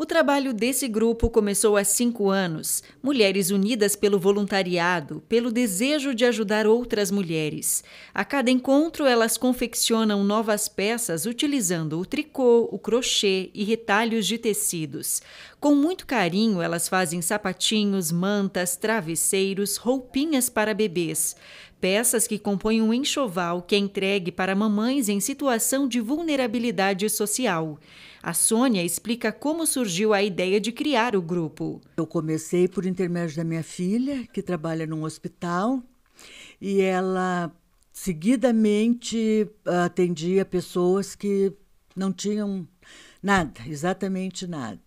O trabalho desse grupo começou há cinco anos. Mulheres unidas pelo voluntariado, pelo desejo de ajudar outras mulheres. A cada encontro, elas confeccionam novas peças utilizando o tricô, o crochê e retalhos de tecidos. Com muito carinho, elas fazem sapatinhos, mantas, travesseiros, roupinhas para bebês peças que compõem um enxoval que é entregue para mamães em situação de vulnerabilidade social. A Sônia explica como surgiu a ideia de criar o grupo. Eu comecei por intermédio da minha filha, que trabalha num hospital, e ela seguidamente ah, atendia pessoas que não tinham nada, exatamente nada.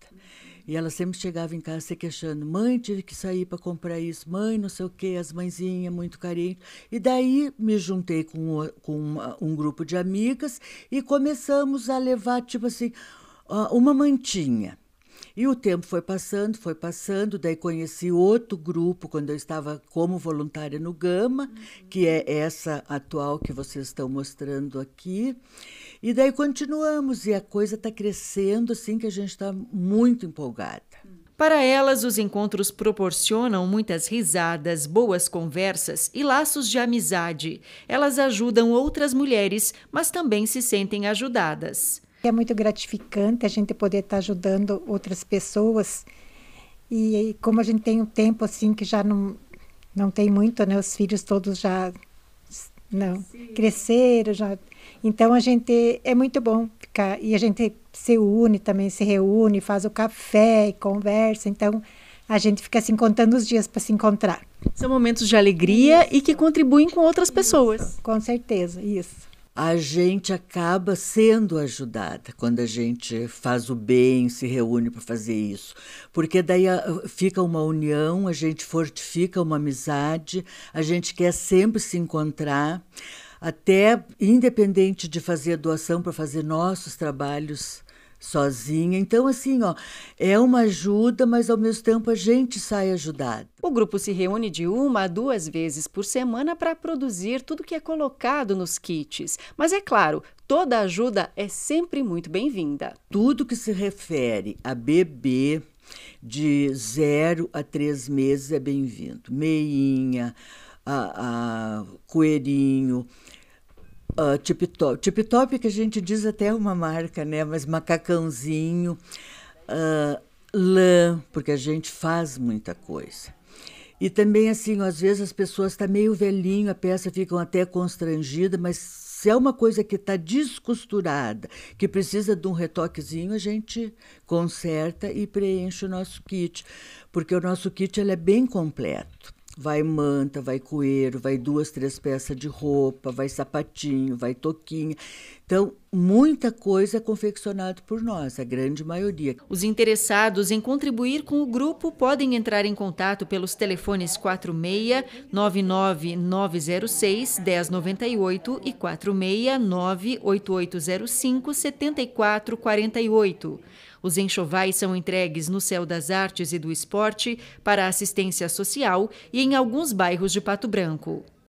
E ela sempre chegava em casa se queixando: mãe, tive que sair para comprar isso, mãe, não sei o quê, as mãezinhas muito carentes. E daí me juntei com, com uma, um grupo de amigas e começamos a levar, tipo assim, uma mantinha. E o tempo foi passando, foi passando, daí conheci outro grupo quando eu estava como voluntária no Gama, uhum. que é essa atual que vocês estão mostrando aqui. E daí continuamos e a coisa está crescendo assim que a gente está muito empolgada. Hum. Para elas, os encontros proporcionam muitas risadas, boas conversas e laços de amizade. Elas ajudam outras mulheres, mas também se sentem ajudadas. É muito gratificante a gente poder estar tá ajudando outras pessoas. E, e, como a gente tem um tempo assim que já não, não tem muito, né? Os filhos todos já não Sim. cresceram, já. Então a gente é muito bom ficar e a gente se une também, se reúne, faz o café e conversa. Então a gente fica assim contando os dias para se encontrar. São momentos de alegria isso. e que contribuem com outras pessoas. Isso. Com certeza, isso a gente acaba sendo ajudada quando a gente faz o bem, se reúne para fazer isso. Porque daí ah, fica uma união, a gente fortifica uma amizade, a gente quer sempre se encontrar, até independente de fazer doação para fazer nossos trabalhos sozinha. Então, assim, ó, é uma ajuda, mas ao mesmo tempo a gente sai ajudado. O grupo se reúne de uma a duas vezes por semana para produzir tudo que é colocado nos kits. Mas é claro, toda ajuda é sempre muito bem-vinda. Tudo que se refere a bebê de zero a três meses é bem-vindo. Meinha, a, a coelhinho Uh, ah, tip top. Tip top que a gente diz até uma marca, né? Mas macacãozinho, uh, lã, porque a gente faz muita coisa. E também, assim, às vezes as pessoas estão tá meio velhinho, a peça ficam até constrangida, mas se é uma coisa que está descosturada, que precisa de um retoquezinho, a gente conserta e preenche o nosso kit, porque o nosso kit ele é bem completo. Vai manta, vai coeiro, vai duas, três peças de roupa, vai sapatinho, vai toquinha. Então, muita coisa é confeccionada por nós, a grande maioria. Os interessados em contribuir com o grupo podem entrar em contato pelos telefones 46 99906 1098 e 46 98805 7448. Os enxovais são entregues no Céu das Artes e do Esporte para assistência social e em alguns bairros de Pato Branco.